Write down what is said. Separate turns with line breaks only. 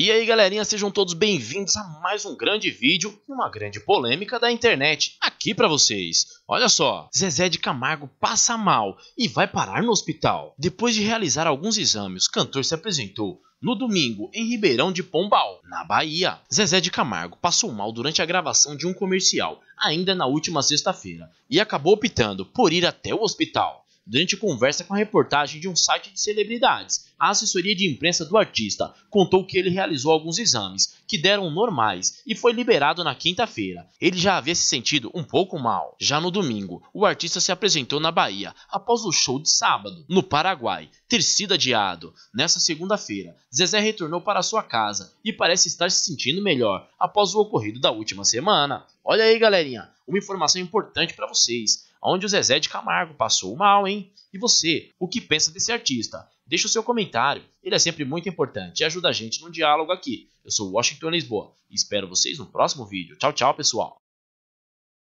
E aí galerinha, sejam todos bem-vindos a mais um grande vídeo e uma grande polêmica da internet aqui para vocês. Olha só, Zezé de Camargo passa mal e vai parar no hospital. Depois de realizar alguns exames, cantor se apresentou no domingo em Ribeirão de Pombal, na Bahia. Zezé de Camargo passou mal durante a gravação de um comercial, ainda na última sexta-feira, e acabou optando por ir até o hospital. Durante conversa com a reportagem de um site de celebridades, a assessoria de imprensa do artista contou que ele realizou alguns exames, que deram normais, e foi liberado na quinta-feira. Ele já havia se sentido um pouco mal. Já no domingo, o artista se apresentou na Bahia após o show de sábado, no Paraguai, ter sido adiado. Nessa segunda-feira, Zezé retornou para sua casa e parece estar se sentindo melhor após o ocorrido da última semana. Olha aí, galerinha! uma informação importante para vocês. Onde o Zezé de Camargo passou mal, hein? E você, o que pensa desse artista? Deixa o seu comentário, ele é sempre muito importante e ajuda a gente no diálogo aqui. Eu sou Washington Lisboa e espero vocês no próximo vídeo. Tchau, tchau, pessoal!